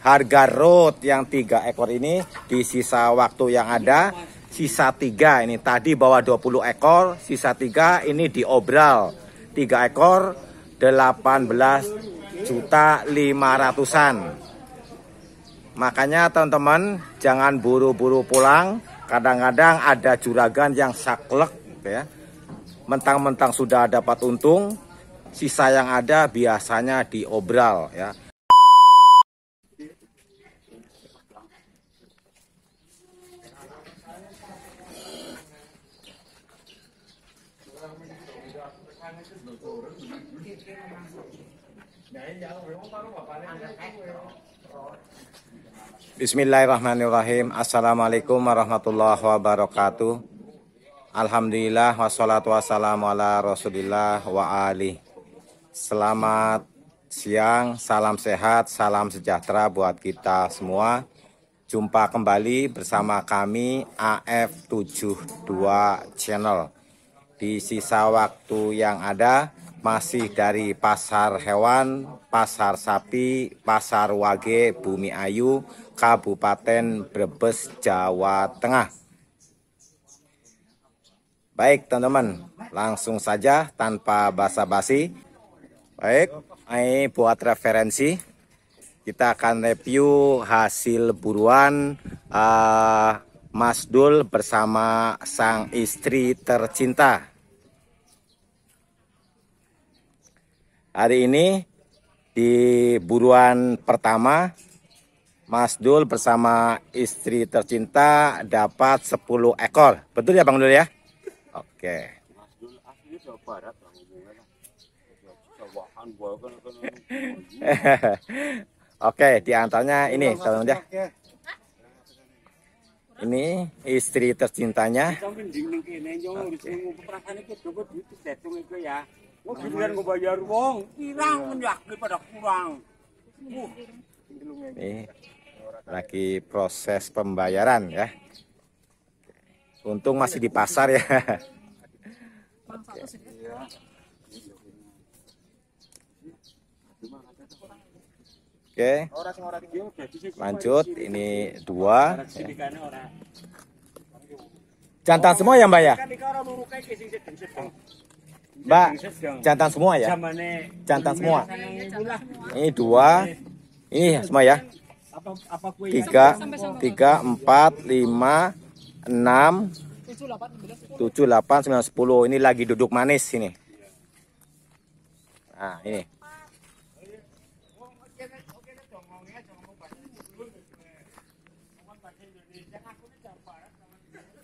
harga road yang tiga ekor ini di sisa waktu yang ada sisa tiga ini tadi bawa 20 ekor sisa tiga ini diobral tiga ekor 18 juta lima ratusan makanya teman-teman jangan buru-buru pulang kadang-kadang ada juragan yang saklek ya mentang-mentang sudah dapat untung sisa yang ada biasanya diobral ya Bismillahirrahmanirrahim. Assalamualaikum warahmatullahi wabarakatuh. Alhamdulillah wassalatu wassalamu ala rasulillah wa ali. Selamat siang, salam sehat, salam sejahtera buat kita semua. Jumpa kembali bersama kami AF72 Channel. Di sisa waktu yang ada, masih dari pasar hewan, pasar sapi, pasar wage Bumi Ayu, Kabupaten Brebes, Jawa Tengah. Baik teman-teman, langsung saja tanpa basa-basi. Baik, ini buat referensi. Kita akan review hasil buruan uh, Mas Dul bersama sang istri tercinta Hari ini di buruan pertama Mas Dul bersama istri tercinta dapat 10 ekor. Betul ya Bang Dul ya? Oke. Oke, di antaranya ini kalau ya. ya. Ini istri tercintanya. Wah, oh, giliran gue bayar hilang menyak pada kurang. Uh. Ini lagi proses pembayaran ya. Untung masih di pasar ya. Oke. Oke. Lanjut, ini dua. Ya. Jantan semua ya mbak ya? Kan Mbak, jantan semua ya? Jantan semua. Ini dua, ini semua ya. ya. Tiga, tiga, empat, lima, enam, tujuh, delapan, sembilan, sepuluh. Ini lagi duduk manis ini. Nah, ini.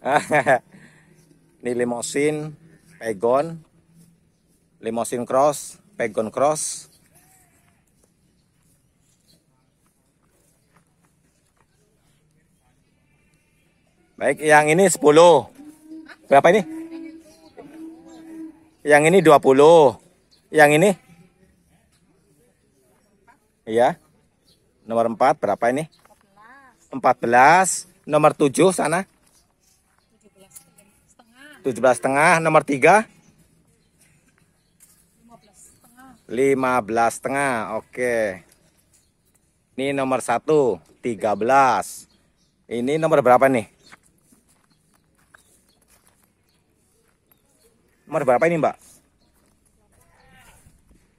ini limosin, pegon, limosin cross, pegon cross. Baik, yang ini 10. Berapa ini? Yang ini 20. Yang ini? Iya. Nomor 4 berapa ini? 14. Nomor 7 sana. 17 setengah. 17 setengah. Nomor 3? 15 tengah oke ini nomor 1 13 ini nomor berapa nih nomor berapa ini mbak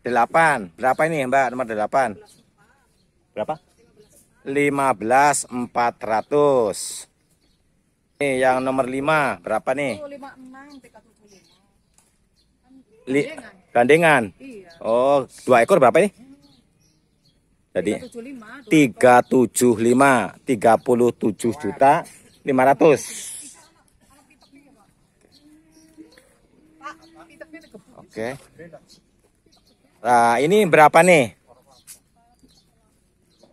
8 berapa ini mbak nomor 8 berapa 15 400 ini yang nomor 5 berapa nih 56 gandengan iya. Oh, dua ekor berapa ini? Jadi 375, 37 juta 500. Oke. Nah, ini berapa nih?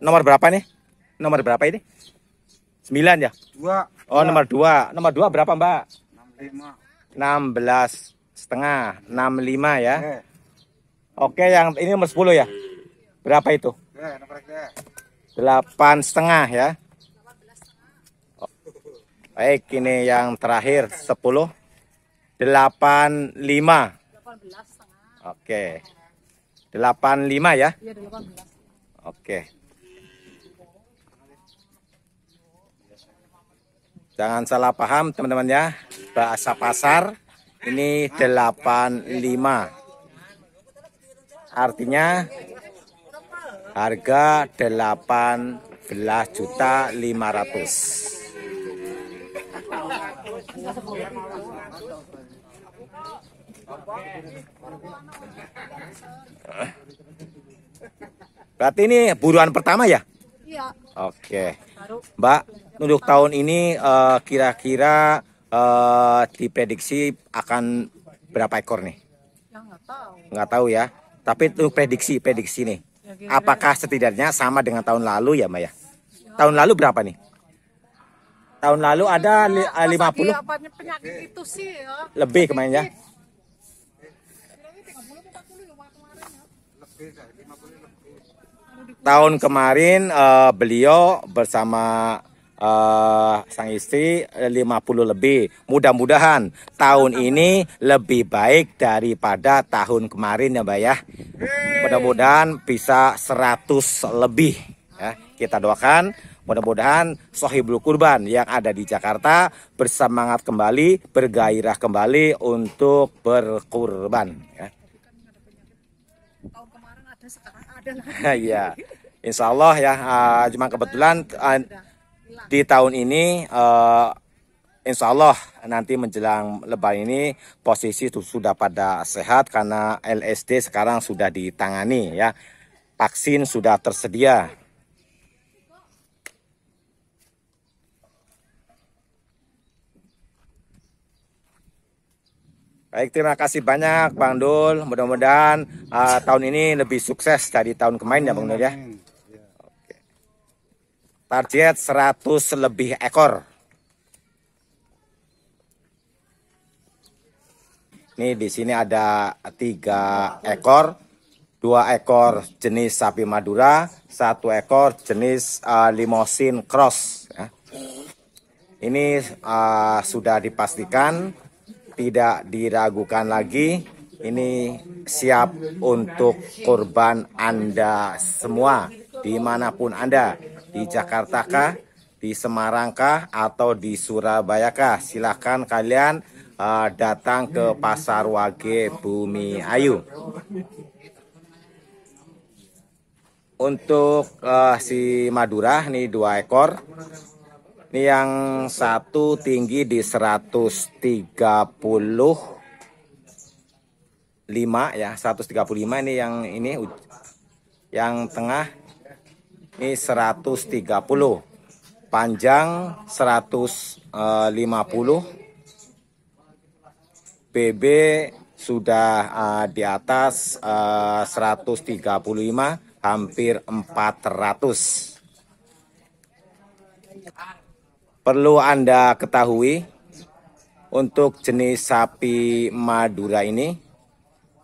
Nomor berapa nih? Nomor berapa ini? 9 ya? 2. Oh, nomor 2. Nomor 2 berapa, Mbak? 65. 16 setengah, 65 ya. Eh. Oke, yang ini nomor 10 ya. Berapa itu? Ya, ya. Delapan setengah ya. Baik, ini yang terakhir 10 lima. Oke. delapan lima ya? Iya, Oke. Jangan salah paham teman-teman ya. Bahasa pasar ini delapan lima. Artinya harga 18 juta 500. Berarti ini buruan pertama ya? Iya. Oke. Mbak, untuk tahun ini eh, kira-kira uh, uh, diprediksi akan berapa ekor nih? Ya, nggak tahu. Nggak tahu ya. Tapi itu prediksi, prediksi nih. Apakah setidaknya sama dengan tahun lalu ya Maya? Tahun lalu berapa nih? Tahun lalu ada 50. Iya, iya, itu sih, ya. Lebih kemarin ya. Tahun kemarin uh, beliau bersama uh, sang istri 50 eh, lebih. Mudah-mudahan tahun ini lebih baik daripada tahun kemarin ya Mbak ya. Mudah-mudahan bisa 100 lebih ya. Kita doakan mudah-mudahan Sohibul Kurban yang ada di Jakarta bersemangat kembali, bergairah kembali untuk berkurban ya. Iya. Insya Allah ya, uh, cuma kebetulan uh, di tahun ini uh, insya Allah nanti menjelang lebaran ini posisi sudah pada sehat karena LSD sekarang sudah ditangani ya. Vaksin sudah tersedia. Baik, terima kasih banyak Bang Dul. Mudah-mudahan uh, tahun ini lebih sukses dari tahun kemarin ya Bang Dul ya. Target 100 lebih ekor. ini di sini ada tiga ekor, dua ekor jenis sapi Madura, satu ekor jenis uh, limosin cross. Ya. Ini uh, sudah dipastikan, tidak diragukan lagi. Ini siap untuk kurban Anda semua, dimanapun Anda di Jakarta kah, di Semarang kah, atau di Surabaya kah? Silahkan kalian uh, datang ke Pasar Wage Bumi Ayu. Untuk uh, si Madura nih dua ekor. Ini yang satu tinggi di 130 5 ya 135 ini yang ini yang tengah ini 130 panjang 150 eh, BB sudah uh, di atas eh, uh, 135 hampir 400 perlu Anda ketahui untuk jenis sapi Madura ini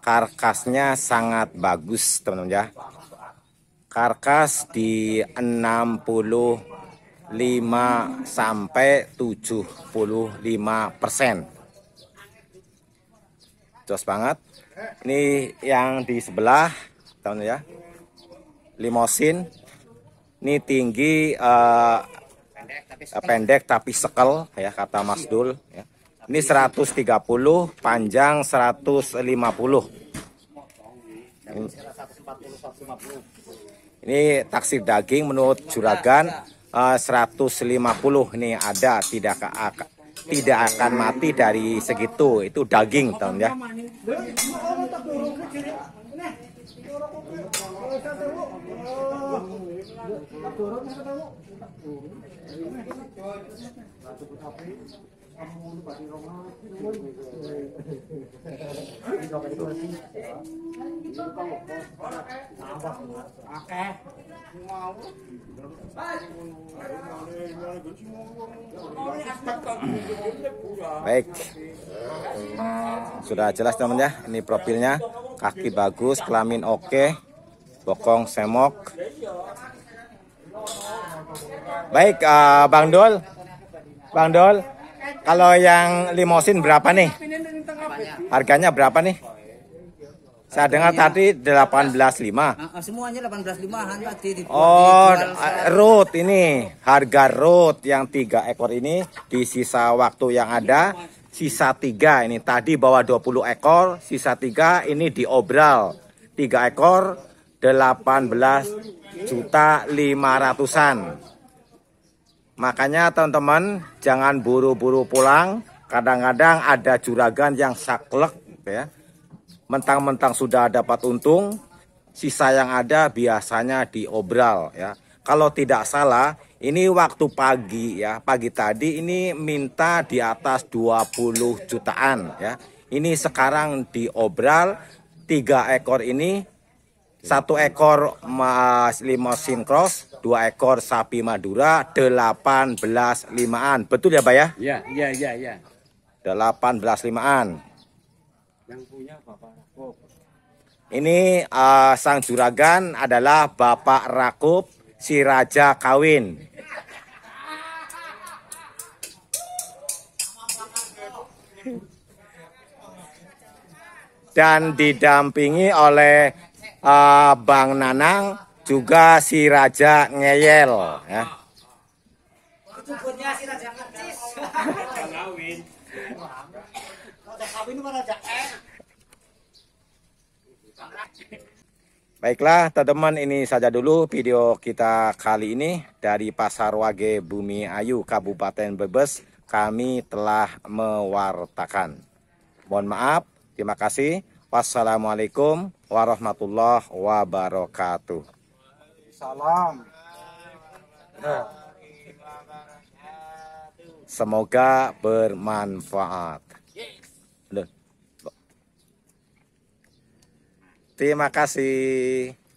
karkasnya sangat bagus teman-teman ya karkas di 65 sampai 75 persen. Jos banget. Ini yang di sebelah, tahun ya, limosin. Ini tinggi uh, eh, pendek, tapi sekel. pendek tapi sekel ya kata Mas Dul. Ya. Ini 130, panjang 150. Ini, ini taksir daging menurut juragan eh, uh, 150 nih ada tidak ke tidak akan mati dari segitu itu daging tahun ya Baik. Sudah jelas teman ya, ini profilnya. Kaki bagus, kelamin oke, bokong semok. Baik, uh, Bang Dol. Bang Dol. Kalau yang limosin berapa nih? Harganya berapa nih? Saya dengar tadi 18.5. Ah, ah, semuanya 18.5 Oh, ah, root ini, harga root yang tiga ekor ini di sisa waktu yang ada sisa tiga ini tadi bawa 20 ekor, sisa tiga ini diobral. Tiga ekor 18 juta 500-an. Makanya teman-teman jangan buru-buru pulang. Kadang-kadang ada juragan yang saklek ya. Mentang-mentang sudah dapat untung, sisa yang ada biasanya diobral ya. Kalau tidak salah, ini waktu pagi ya. Pagi tadi ini minta di atas 20 jutaan ya. Ini sekarang diobral tiga ekor ini satu ekor mas limosin cross dua ekor sapi Madura delapan belas limaan. Betul ya, Pak ya? Iya, iya, iya, iya. 18 limaan. Yang punya Bapak Rakup. Ini uh, sang juragan adalah Bapak Rakup si Raja Kawin. Dan didampingi oleh uh, Bang Nanang juga si raja ngeyel ya. si raja Baiklah teman-teman ini saja dulu video kita kali ini dari Pasar Wage Bumi Ayu Kabupaten bebes kami telah mewartakan. Mohon maaf, terima kasih. Wassalamualaikum warahmatullahi wabarakatuh. Salam. Ya. Semoga bermanfaat. Terima kasih.